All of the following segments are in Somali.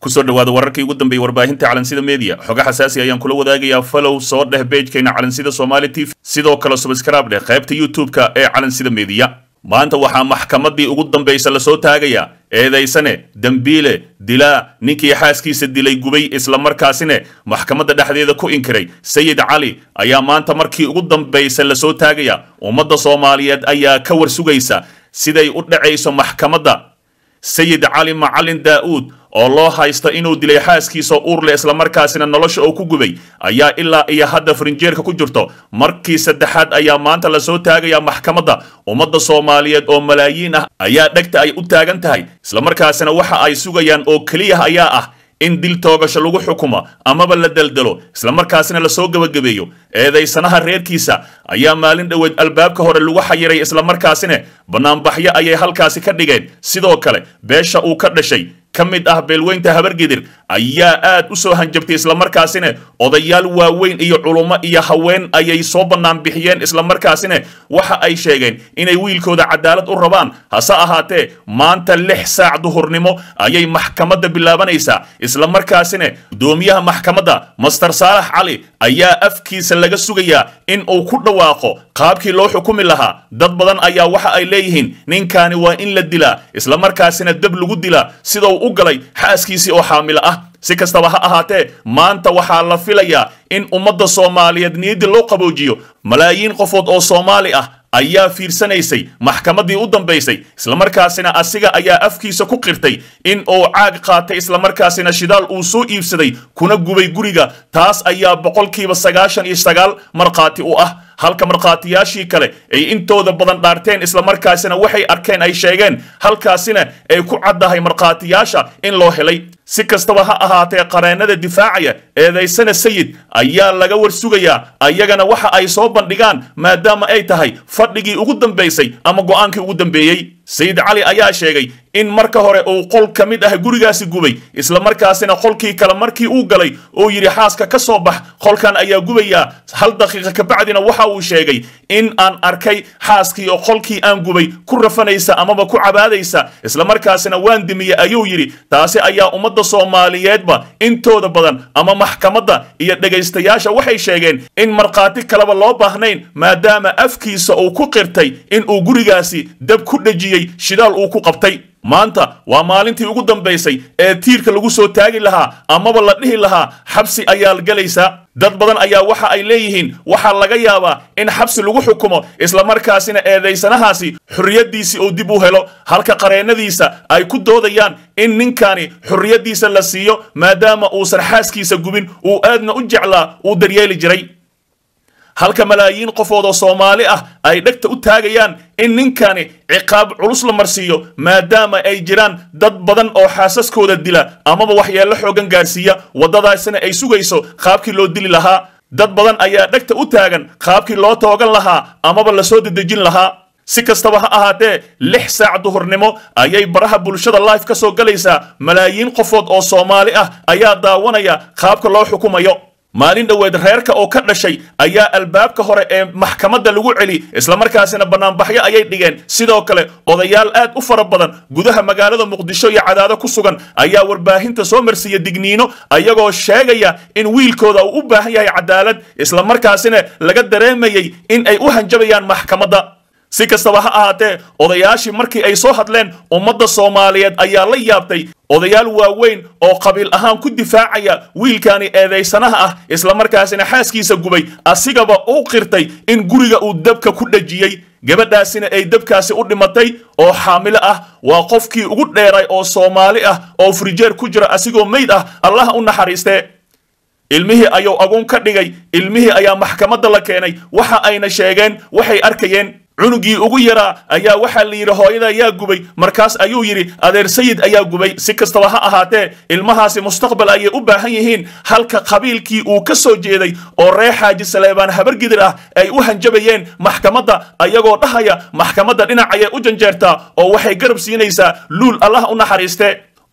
kusoo dhawaada wararkii ugu dambeeyey warbaahinta calansida media xoga xasaasi ayaan kula wadaagayaa follow soo dheh beejkeena calansida somali t v sidoo kale subskraib dheh qaybta youtube-ka ee calansida media maanta waxaa maxkamaddii ugu dambaysa lasoo taagaya eedaysane dembiile dilaa ninkii xaaskiisa dilay gubay isla islamarkaasine maxkamadda dhexdeeda ku inkiray sayid cali ayaa maanta markii ugu dambaysa lasoo taagaya ummadda soomaaliyeed ayaa ka war sugaysa siday u dhacayso maxkamadda sayid cali macalin daa'uud oo loo haysta inuu dilay xaaskiisa uurle islamarkaasina nolosha oo ku gubay ayaa ilaa iyo hadda farinjeerka ku jirto markii saddexaad ayaa maanta lasoo taagayaa maxkamadda ummadda soomaaliyeed oo malaayiin ah ayaa dhegta ay u taagan tahay islamarkaasina waxa ay sugayaan oo keliya ayaa ah in dil toogasho lagu xukumo amaba la daldalo islamarkaasina lasoo gebagabeeyo eedaysanaha reerkiisa ayaa maalin dhoweed albaabka hore lagu xayiray islamarkaasina bannaanbaxyo ayay halkaasi ka dhigeen sidoo kale beesha uu ka dhashay ka mid ah beelweynta habargidir ayaa aad u soo hanjabtay islamarkaasina odayaal waaweyn iyo culummo iyo haween ayay soo bannaan bixiyeen islamarkaasina waxa ay sheegeen inay wiilkooda cadaalad u rabaan hase ahaatee maanta lix saac duhurnimo ayay maxkamadda bilaabanaysaa islamarkaasina guddoomiyaha maxkamadda master saalax cali ayaa afkiisa laga sugayaa in uu ku dhawaaqo qaabkii loo xukumi lahaa dad badan ayaa waxa ay leeyihiin ninkaani waa in la dilaa islamarkaasina dab lagu dilaa sidau uu u galay xaaskiisii oo xaamilo ah si kastaba ha ahaatee maanta waxaa la filayaa in ummadda soomaaliyeed niyadii loo qaboojiyo malaayiin qofood oo soomaali ah ayaa fiirsanaysay maxkamaddii u dambaysay islamarkaasina asiga ayaa afkiisa ku qirtay in uu caag qaatay islamarkaasina shidaal uu soo iibsaday kuna gubay guriga taas ayaa boqolkiiba sagaashan iyo sagaal markhaati u ah halka markhaatiyaashii kale ay intooda badan dhaarteen islamarkaasina waxay arkeen ay sheegeen halkaasina ay ku caddahay markhaatiyaasha in loo helay si kastaba ha ahaatee qareennada difaacaya eedaysana sayid ayaa laga war sugayaa ayagana waxa ay soo bandhigaan maadaama ay tahay fadhigii ugu dambaysay ama go'aankii ugu dambeeyey sayid cali ayaa sheegay in marka hore uu qol ka mid ah gurigaasi gubay isla markaasina qolkii kale markii uu galay uu yidhi xaaska ka soo bax qolkan ayaa gubayaa hal daqiiqa kabacdina waxa uu sheegay in aan arkay xaaskii oo qolkii aan gubay ku rafanaysa amaba ku cabaadaysa isla markaasina waan dimiye ayuu yidhi taasi ayaa ummadda soomaaliyeedba intooda badan ama maxkamadda iyo dhegaystayaasha waxay sheegeen in markhaati kaleba loo baahnayn maadaama afkiisa uu ku qirtay in uu gurigaasi dab ku dhejiyey shidaal uu ku qabtay maanta waa maalintii ugu dambaysay ee tiirka lagu soo taagi lahaa amaba la dhihi lahaa xabsi ayaal galaysaa dad badan ayaa waxa ay leeyihiin waxaa laga yaabaa in xabsi lagu xukumo islamarkaasina eedaysanahaasi xurriyaddiisii uu dib u helo halka qareennadiisa ay ku doodayaan in ninkani xurriyaddiisa la siiyo maadaama uusan xaaskiisa gubin uu aadna u jeclaa uu daryeeli jiray halka malaayiin qofoodoo soomaali ah ay dhegta u taagayaan in ninkani ciqaab culus la marsiiyo maadaama ay jiraan dad badan oo xaasaskooda dila amaba waxyeello xoogan gaarsiiya waddadaasina ay sugayso qaabkii loo dili lahaa dad badan ayaa dhegta u taagan qaabkii loo toogan lahaa amaba lasoo dedejin lahaa si kastaba ha ahaatee lix saac duhurnimo ayay baraha bulshada life ka soo galaysaa malaayiin qofood oo soomaali ah ayaa daawanaya qaabka loo xukumayo maalin dhoweed reerka oo ka dhashay ayaa albaabka hore ee maxkamadda lagu celi islamarkaasina bannaanbaxyo ayay dhigeen sidoo kale odayaal aad u fara badan gudaha magaalada muqdisho iyo cadaado ku sugan ayaa warbaahinta soo marsiiya digniino ayagoo sheegaya in wiilkooda uu u baahan yahay cadaalad islamarkaasina laga dareemayey in ay u hanjabayaan maxkamadda si kastaba ha ahaatee odayaashii markii ay soo hadleen ummadda soomaaliyeed ayaa la yaabtay odayaal waaweyn oo qabiil ahaan ku difaacaya wiilkaani eedaysanaha ah islamarkaasina xaaskiisa gubay asigaba u qirtay in guriga uu dabka ku dhejiyey gabadhaasina ay dabkaasi u dhimatay oo xaamilo ah waa qofkii ugu dheeray oo soomaali ah oo frijeer ku jira asigoo meyd ah allaha u naxariistee ilmihii ayuu aguun ka dhigay ilmihii ayaa maxkamadda la keenay waxa ayna sheegeen waxay arkayeen cunugii ugu yaraa ayaa waxaa la yidhi hooyada ayaa gubay markaas ayuu yidhi adeer sayid ayaa gubay si kastaba ha ahaatee ilmahaasi mustaqbal ayay u baahan yihiin halka qabiilkii uu ka soo jeeday oo reer xaaji saleebaan habargidir ah ay u hanjabayeen maxkamadda ayagoo dhahaya maxkamadda dhinac ayay u janjeertaa oo waxay garab siinaysaa luul allah u naxariiste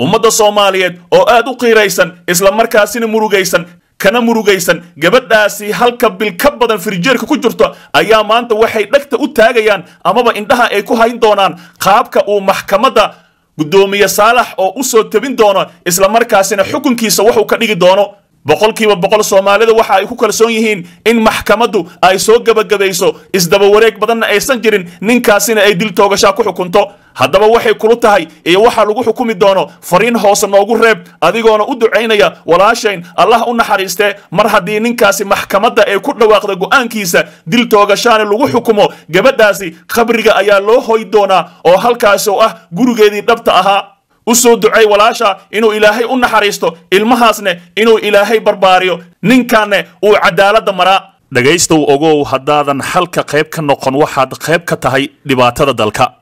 ummadda soomaaliyeed oo aad u qiiraysan isla markaasina murugaysan kana murugaysan gabadhaasi halka bil ka badan firijeerka ku jirto ayaa maanta waxay dhagta u taagayaan amaba indhaha ay ku hayn doonaan qaabka uu maxkamadda guddoomiye saalax oo u soo tebin doono isla markaasina xukunkiisa wuxuu ka dhigi doono boqolkiiba boqol soomaalida waxa ay ku kalsoon yihiin in maxkamaddu ay soo gebagabayso isdabawareeg badanna aysan jirin ninkaasina ay dil toogashaa ku xukunto haddaba waxay kulu tahay iyo waxaa lagu xukumi doono fariin hoose noogu reeb adigoona u ducaynaya walaashayn allah u naxariistee mar haddii ninkaasi maxkamadda ay ku dhawaaqda go'aankiisa dil toogashaana lagu xukumo gabadhaasi qabriga ayaa loo hoy doonaa oo halkaas oo ah gurigeedii dhabta ahaa u soo ducay walaasha inuu ilaahay u naxariisto ilmahaasne inuu ilaahay barbaariyo ninkanne uu cadaaladda maraa dhegaystow ogow haddaadan xalka qayb ka noqon waxaad qayb ka tahay dhibaatada dalka